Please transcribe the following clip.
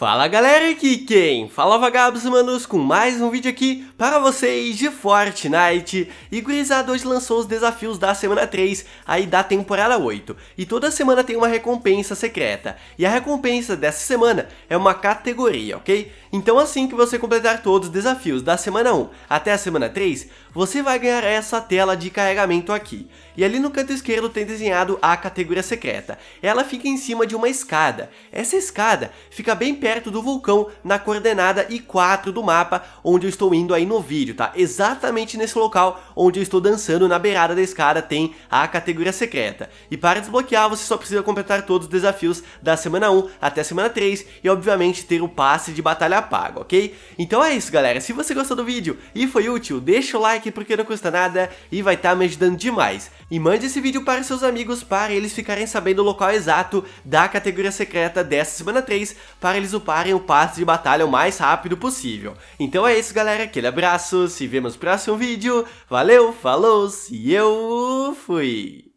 Fala galera, aqui quem? Fala vagabos manos com mais um vídeo aqui para vocês de Fortnite E gurizada hoje lançou os desafios da semana 3 aí da temporada 8 E toda semana tem uma recompensa secreta E a recompensa dessa semana é uma categoria, ok? Então assim que você completar todos os desafios da semana 1 até a semana 3 Você vai ganhar essa tela de carregamento aqui E ali no canto esquerdo tem desenhado a categoria secreta Ela fica em cima de uma escada Essa escada fica bem perto perto do vulcão na coordenada I4 do mapa onde eu estou indo aí no vídeo, tá? Exatamente nesse local onde eu estou dançando na beirada da escada tem a categoria secreta. E para desbloquear você só precisa completar todos os desafios da semana 1 até a semana 3 e obviamente ter o passe de batalha pago, ok? Então é isso galera, se você gostou do vídeo e foi útil, deixa o like porque não custa nada e vai estar tá me ajudando demais. E mande esse vídeo para seus amigos para eles ficarem sabendo o local exato da categoria secreta dessa semana 3 para eles uparem o passe de batalha o mais rápido possível. Então é isso galera, aquele abraço, se vemos no próximo vídeo, valeu, falou, e eu fui!